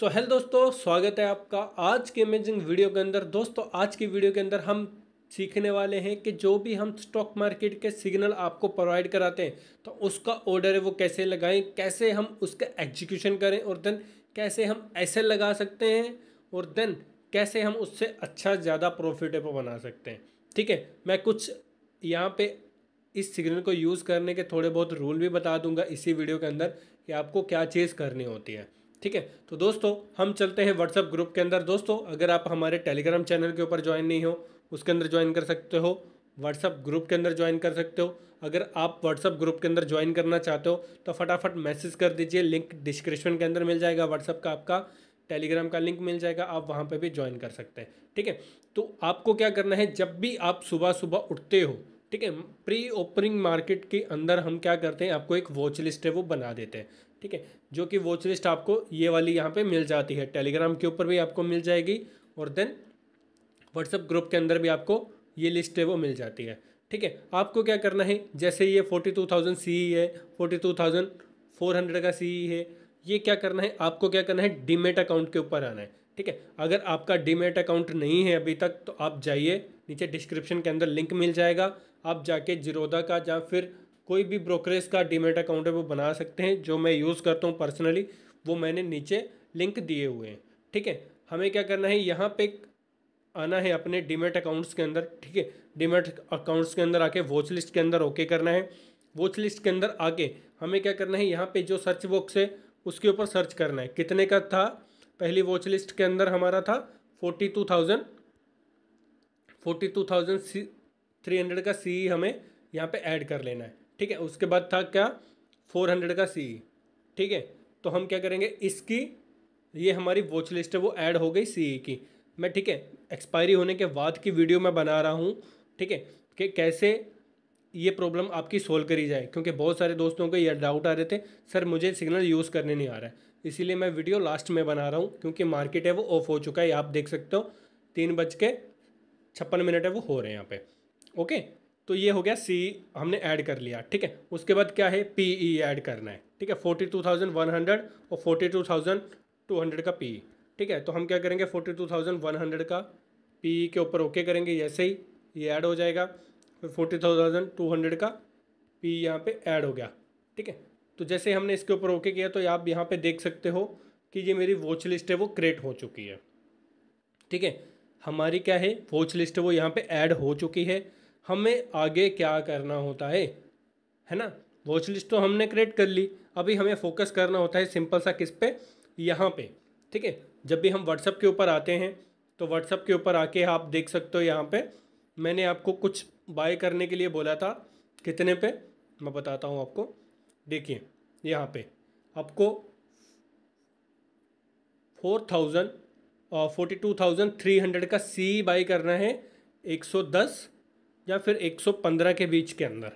सो so, hello दोस्तों स्वागत है आपका आज के अमेजिंग वीडियो के अंदर दोस्तों आज की वीडियो के अंदर हम सीखने वाले हैं कि जो भी हम स्टॉक मार्केट के सिग्नल आपको प्रोवाइड कराते हैं तो उसका ऑर्डर है वो कैसे लगाएं कैसे हम उसका एग्जीक्यूशन करें और देन कैसे हम ऐसे लगा सकते हैं और देन कैसे हम उससे अच्छा ज़्यादा प्रॉफिटेबल बना सकते हैं ठीक है मैं कुछ यहाँ पर इस सिग्नल को यूज़ करने के थोड़े बहुत रूल भी बता दूंगा इसी वीडियो के अंदर कि आपको क्या चीज़ करनी होती है ठीक है तो दोस्तों हम चलते हैं व्हाट्सएप ग्रुप के अंदर दोस्तों अगर आप हमारे टेलीग्राम चैनल के ऊपर ज्वाइन नहीं हो उसके अंदर ज्वाइन कर सकते हो व्हाट्सएप ग्रुप के अंदर ज्वाइन कर सकते हो अगर आप व्हाट्सएप ग्रुप के अंदर ज्वाइन करना चाहते हो तो फटाफट मैसेज कर दीजिए लिंक डिस्क्रिप्शन के अंदर मिल जाएगा व्हाट्सएप का आपका टेलीग्राम का लिंक मिल जाएगा आप वहाँ पर भी ज्वाइन कर सकते हैं ठीक है तो आपको क्या करना है जब भी आप सुबह सुबह उठते हो ठीक है प्री ओपनिंग मार्केट के अंदर हम क्या करते हैं आपको एक वॉच लिस्ट है वो बना देते हैं ठीक है जो कि वॉच लिस्ट आपको ये वाली यहाँ पे मिल जाती है टेलीग्राम के ऊपर भी आपको मिल जाएगी और देन व्हाट्सएप ग्रुप के अंदर भी आपको ये लिस्ट है वो मिल जाती है ठीक है आपको क्या करना है जैसे ये फोर्टी टू थाउजेंड सी है forty two thousand four hundred का सी e है ये क्या करना है आपको क्या करना है डीमेट अकाउंट के ऊपर आना है ठीक है अगर आपका डीमेट अकाउंट नहीं है अभी तक तो आप जाइए नीचे डिस्क्रिप्शन के अंदर लिंक मिल जाएगा आप जाके जिरोदा का या फिर कोई भी ब्रोकरेज का डीमेट अकाउंट है वो बना सकते हैं जो मैं यूज़ करता हूँ पर्सनली वो मैंने नीचे लिंक दिए हुए हैं ठीक है हमें क्या करना है यहाँ पे आना है अपने डीमेट अकाउंट्स के अंदर ठीक है डीमेट अकाउंट्स के अंदर आके वॉच लिस्ट के अंदर ओके करना है वॉच लिस्ट के अंदर आके हमें क्या करना है यहाँ पे जो सर्च बॉक्स है उसके ऊपर सर्च करना है कितने का था पहली वॉच लिस्ट के अंदर हमारा था forty two thousand forty two thousand C three hundred का सी हमें यहाँ पे ऐड कर लेना है ठीक है उसके बाद था क्या फोर हंड्रेड का सी ठीक है तो हम क्या करेंगे इसकी ये हमारी वॉच लिस्ट है वो ऐड हो गई सी e की मैं ठीक है एक्सपायरी होने के बाद की वीडियो मैं बना रहा हूँ ठीक है कि कैसे ये प्रॉब्लम आपकी सोल्व करी जाए क्योंकि बहुत सारे दोस्तों के ये डाउट आ रहे थे सर मुझे सिग्नल यूज़ करने नहीं आ रहा है इसीलिए मैं वीडियो लास्ट में बना रहा हूँ क्योंकि मार्केट है वो ऑफ हो चुका है आप देख सकते हो तीन बज के छप्पन मिनट है वो हो रहे हैं यहाँ पे ओके तो ये हो गया सी हमने ऐड कर लिया ठीक है उसके बाद क्या है पी ई ऐड करना है ठीक है forty two thousand one hundred और forty two thousand two hundred का पी e, ठीक है तो हम क्या करेंगे forty two thousand one hundred का पी ई e के ऊपर ओके करेंगे ऐसे ही ये ऐड हो जाएगा फिर फोर्टी थाउजेंड टू हंड्रेड का पी e यहाँ पे ऐड हो गया ठीक है तो जैसे हमने इसके ऊपर ओके किया तो आप यहाँ पे देख सकते हो कि ये मेरी वॉच लिस्ट है वो क्रिएट हो चुकी है ठीक है हमारी क्या है वॉच लिस्ट है वो यहाँ पे ऐड हो चुकी है हमें आगे क्या करना होता है है ना वॉच लिस्ट तो हमने क्रिएट कर ली अभी हमें फोकस करना होता है सिंपल सा किस पे यहाँ पे ठीक है जब भी हम व्हाट्सअप के ऊपर आते हैं तो व्हाट्सअप के ऊपर आके आप देख सकते हो यहाँ पे मैंने आपको कुछ बाय करने के लिए बोला था कितने पे मैं बताता हूँ आपको देखिए यहाँ पे आपको four thousand forty two thousand three hundred का सी बाई करना है एक सौ दस या फिर 115 के बीच के अंदर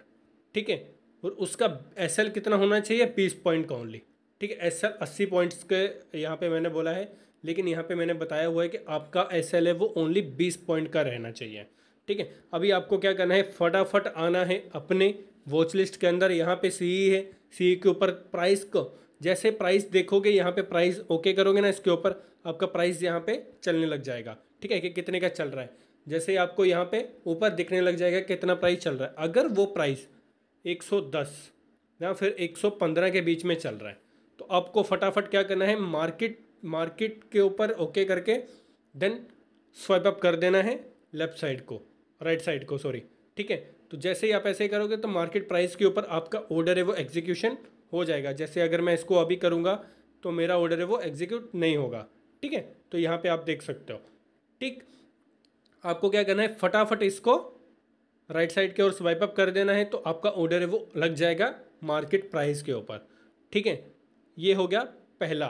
ठीक है और उसका एस कितना होना चाहिए बीस पॉइंट का ओनली ठीक है एस एल अस्सी पॉइंट्स के यहाँ पे मैंने बोला है लेकिन यहाँ पे मैंने बताया हुआ है कि आपका एस है वो ओनली बीस पॉइंट का रहना चाहिए ठीक है अभी आपको क्या करना है फटाफट आना है अपने वॉच लिस्ट के अंदर यहाँ पे सी e है सी e के ऊपर प्राइस को जैसे प्राइस देखोगे यहाँ पे प्राइस ओके करोगे ना इसके ऊपर आपका प्राइस यहाँ पे चलने लग जाएगा ठीक है कि कितने का चल रहा है जैसे आपको यहाँ पे ऊपर दिखने लग जाएगा कितना प्राइस चल रहा है अगर वो प्राइस 110 या फिर 115 के बीच में चल रहा है तो आपको फटाफट क्या करना है मार्केट मार्केट के ऊपर ओके करके देन स्वाइप अप कर देना है लेफ्ट साइड को राइट साइड को सॉरी ठीक है तो जैसे ही आप ऐसे करोगे तो मार्केट प्राइस के ऊपर आपका ऑर्डर है वो एग्जीक्यूशन हो जाएगा जैसे अगर मैं इसको अभी करूँगा तो मेरा ऑर्डर है वो एग्जीक्यूट नहीं होगा ठीक है तो यहाँ पे आप देख सकते हो ठीक आपको क्या करना है फटाफट इसको राइट साइड की ओर स्वाइप अप कर देना है तो आपका ऑर्डर है वो लग जाएगा मार्केट प्राइस के ऊपर ठीक है ये हो गया पहला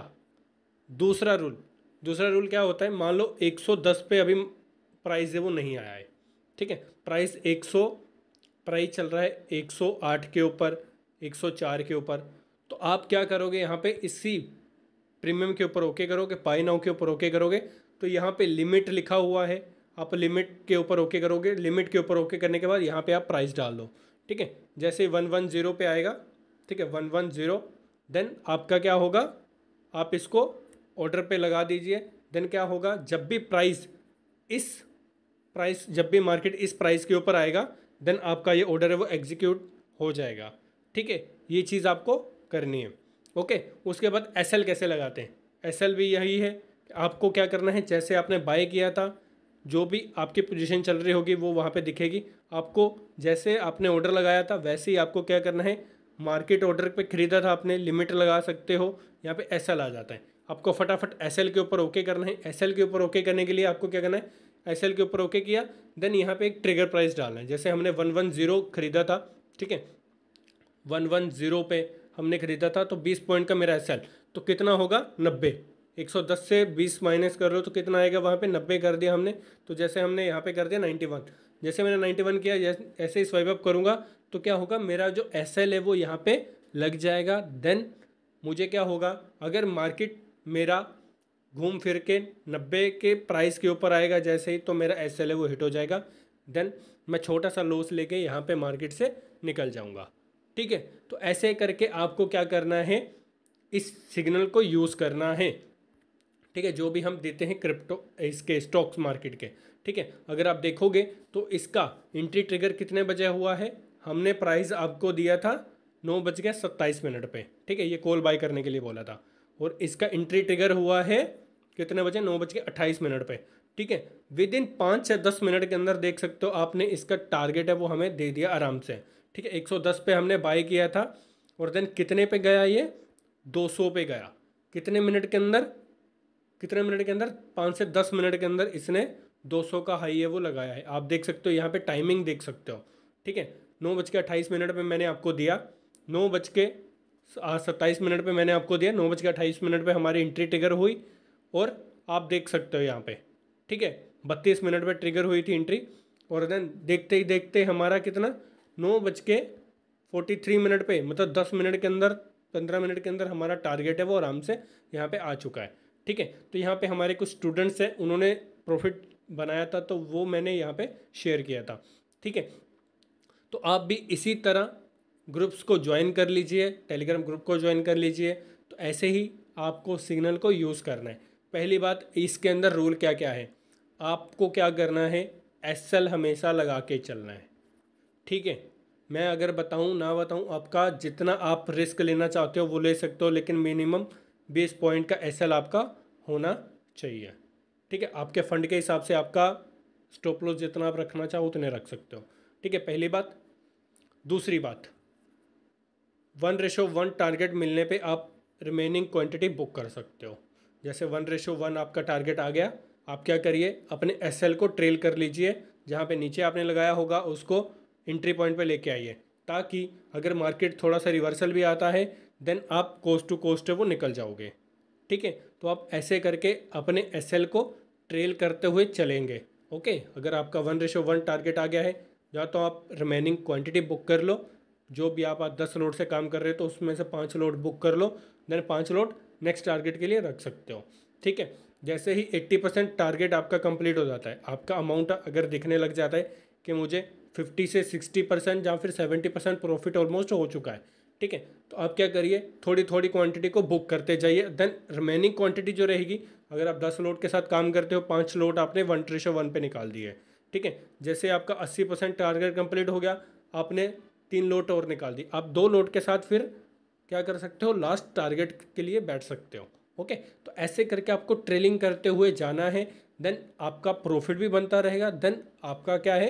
दूसरा रूल दूसरा रूल क्या होता है मान लो 110 पे अभी प्राइस है वो नहीं आया है ठीक है प्राइस 100 प्राइस चल रहा है 108 के ऊपर 104 के ऊपर तो आप क्या करोगे यहाँ पे इसी प्रीमियम के ऊपर ओके करोगे पाई नाउ के ऊपर ओके करोगे तो यहाँ पे लिमिट लिखा हुआ है आप लिमिट के ऊपर ओके करोगे लिमिट के ऊपर ओके करने के बाद यहाँ पे आप प्राइस डाल दो ठीक है जैसे वन वन ज़ीरो पे आएगा ठीक है वन वन ज़ीरो देन आपका क्या होगा आप इसको ऑर्डर पे लगा दीजिए देन क्या होगा जब भी प्राइस इस प्राइस जब भी मार्केट इस प्राइस के ऊपर आएगा देन आपका ये ऑर्डर है वो एग्जीक्यूट हो जाएगा ठीक है ये चीज़ आपको करनी है ओके उसके बाद एस कैसे लगाते हैं एस भी यही है आपको क्या करना है जैसे आपने बाय किया था जो भी आपकी पोजीशन चल रही होगी वो वहाँ पे दिखेगी आपको जैसे आपने ऑर्डर लगाया था वैसे ही आपको क्या करना है मार्केट ऑर्डर पे खरीदा था आपने लिमिट लगा सकते हो यहाँ पे एस आ जाता है आपको फटाफट एस के ऊपर ओके करना है एस के ऊपर ओके करने के लिए आपको क्या करना है एस के ऊपर ओके किया देन यहाँ पर एक ट्रिगर प्राइस डालना है जैसे हमने वन वन ज़ीरो खरीदा था ठीक है वन वन ज़ीरो हमने खरीदा था तो बीस पॉइंट का मेरा एस तो कितना होगा नब्बे 110 से 20 माइनस कर लो तो कितना आएगा वहाँ पे 90 कर दिया हमने तो जैसे हमने यहाँ पे कर दिया 91 जैसे मैंने 91 किया ऐसे ही स्वाइप अप करूँगा तो क्या होगा मेरा जो एस है वो यहाँ पे लग जाएगा देन मुझे क्या होगा अगर मार्केट मेरा घूम फिर के नब्बे के प्राइस के ऊपर आएगा जैसे ही तो मेरा एस है वो हिट हो जाएगा देन मैं छोटा सा लॉस लेके यहाँ पे मार्केट से निकल जाऊँगा ठीक है तो ऐसे करके आपको क्या करना है इस सिग्नल को यूज़ करना है ठीक है जो भी हम देते हैं क्रिप्टो इसके स्टॉक्स मार्केट के ठीक है अगर आप देखोगे तो इसका एंट्री ट्रिगर कितने बजे हुआ है हमने प्राइस आपको दिया था नौ बज के सत्ताईस मिनट पे ठीक है ये कॉल बाय करने के लिए बोला था और इसका एंट्री ट्रिगर हुआ है कितने बजे नौ बज के अट्ठाईस मिनट पे ठीक है विद इन पाँच से दस मिनट के अंदर देख सकते हो आपने इसका टारगेट है वो हमें दे दिया आराम से ठीक है एक सौ दस पे हमने बाय किया था और देन कितने पे गया ये दो सौ पे गया कितने मिनट के अंदर कितने मिनट के अंदर पाँच से दस मिनट के अंदर इसने 200 का हाई है वो लगाया है आप देख सकते हो यहाँ पे टाइमिंग देख सकते हो ठीक है नौ बज के अट्ठाईस मिनट पर मैंने आपको दिया नौ बज के सत्ताईस मिनट पर मैंने आपको दिया नौ बज के अट्ठाईस मिनट पर हमारी एंट्री ट्रिगर हुई और आप देख सकते हो यहाँ पर ठीक है बत्तीस मिनट पर ट्रिगर हुई थी एंट्री और देन देखते ही देखते हमारा कितना नौ बज के फोर्टी थ्री मिनट पर मतलब दस मिनट के अंदर पंद्रह मिनट के अंदर हमारा टारगेट है वो आराम से यहाँ पर आ चुका है ठीक है तो यहाँ पे हमारे कुछ स्टूडेंट्स हैं उन्होंने प्रॉफिट बनाया था तो वो मैंने यहाँ पे शेयर किया था ठीक है तो आप भी इसी तरह ग्रुप्स को ज्वाइन कर लीजिए टेलीग्राम ग्रुप को ज्वाइन कर लीजिए तो ऐसे ही आपको सिग्नल को यूज़ करना है पहली बात इसके अंदर रूल क्या क्या है आपको क्या करना है एस हमेशा लगा के चलना है ठीक है मैं अगर बताऊं ना बताऊं आपका जितना आप रिस्क लेना चाहते हो वो ले सकते हो लेकिन मिनिमम बेस पॉइंट का एस आपका होना चाहिए ठीक है आपके फंड के हिसाब से आपका स्टॉप लॉस जितना आप रखना चाहो उतने रख सकते हो ठीक है पहली बात दूसरी बात वन रेशो वन टारगेट मिलने पे आप रिमेनिंग क्वांटिटी बुक कर सकते हो जैसे वन रेशो वन आपका टारगेट आ गया आप क्या करिए अपने एस को ट्रेल कर लीजिए जहाँ पे नीचे आपने लगाया होगा उसको एंट्री पॉइंट पे लेके आइए ताकि अगर मार्केट थोड़ा सा रिवर्सल भी आता है देन आप कोस्ट टू कोस्ट वो निकल जाओगे ठीक है तो आप ऐसे करके अपने एस को ट्रेल करते हुए चलेंगे ओके अगर आपका वन रेशो वन टारगेट आ गया है या तो आप रिमेनिंग क्वांटिटी बुक कर लो जो भी आप दस लोड से काम कर रहे हो तो उसमें से पाँच लोड बुक कर लो देन पाँच लोड नेक्स्ट टारगेट के लिए रख सकते हो ठीक है जैसे ही 80 परसेंट टारगेट आपका कंप्लीट हो जाता है आपका अमाउंट अगर दिखने लग जाता है कि मुझे फिफ्टी से सिक्सटी परसेंट या फिर सेवेंटी परसेंट प्रॉफिट ऑलमोस्ट हो चुका है ठीक है तो आप क्या करिए थोड़ी थोड़ी क्वांटिटी को बुक करते जाइए देन रिमेनिंग क्वांटिटी जो रहेगी अगर आप दस लोट के साथ काम करते हो पाँच लोट आपने वन ट्रेशो वन पे निकाल दिए ठीक है जैसे आपका अस्सी परसेंट टारगेट कंप्लीट हो गया आपने तीन लोट और निकाल दी आप दो लोट के साथ फिर क्या कर सकते हो लास्ट टारगेट के लिए बैठ सकते हो ओके तो ऐसे करके आपको ट्रेलिंग करते हुए जाना है देन आपका प्रॉफिट भी बनता रहेगा देन आपका क्या है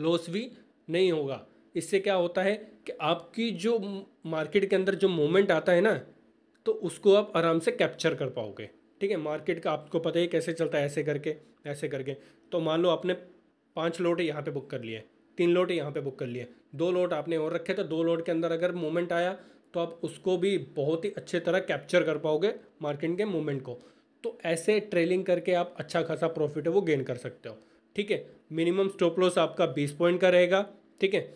लॉस भी नहीं होगा इससे क्या होता है कि आपकी जो मार्केट के अंदर जो मोमेंट आता है ना तो उसको आप आराम से कैप्चर कर पाओगे ठीक है मार्केट का आपको पता ही कैसे चलता है ऐसे करके ऐसे करके तो मान लो आपने पाँच लोट यहाँ पे बुक कर लिए तीन लोट यहाँ पे बुक कर लिए दो लोट आपने और रखे तो दो लोट के अंदर अगर मोमेंट आया तो आप उसको भी बहुत ही अच्छे तरह कैप्चर कर पाओगे मार्केट के मोमेंट को तो ऐसे ट्रेलिंग करके आप अच्छा खासा प्रॉफिट है वो गेन कर सकते हो ठीक है मिनिमम स्टॉप लॉस आपका बीस पॉइंट का रहेगा ठीक है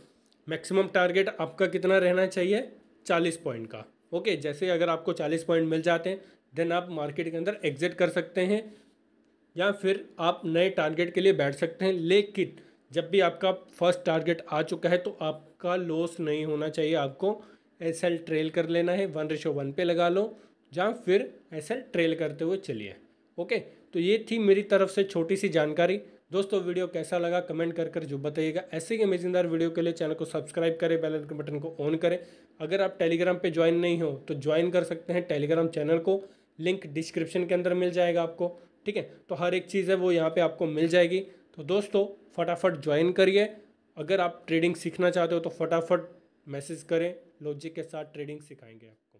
मैक्सिमम टारगेट आपका कितना रहना चाहिए चालीस पॉइंट का ओके जैसे अगर आपको चालीस पॉइंट मिल जाते हैं देन आप मार्केट के अंदर एग्जिट कर सकते हैं या फिर आप नए टारगेट के लिए बैठ सकते हैं लेकिन जब भी आपका फर्स्ट टारगेट आ चुका है तो आपका लॉस नहीं होना चाहिए आपको एस ट्रेल कर लेना है वन रेशो वन पे लगा लो या फिर एस ट्रेल करते हुए चलिए ओके तो ये थी मेरी तरफ से छोटी सी जानकारी दोस्तों वीडियो कैसा लगा कमेंट कर कर जो बताइएगा ऐसे ही मजेदार वीडियो के लिए चैनल को सब्सक्राइब करें बेल आइकन बटन को ऑन करें अगर आप टेलीग्राम पे ज्वाइन नहीं हो तो ज्वाइन कर सकते हैं टेलीग्राम चैनल को लिंक डिस्क्रिप्शन के अंदर मिल जाएगा आपको ठीक है तो हर एक चीज़ है वो यहाँ पर आपको मिल जाएगी तो दोस्तों फटाफट ज्वाइन करिए अगर आप ट्रेडिंग सीखना चाहते हो तो फटाफट मैसेज करें लॉजिक के साथ ट्रेडिंग सिखाएंगे आपको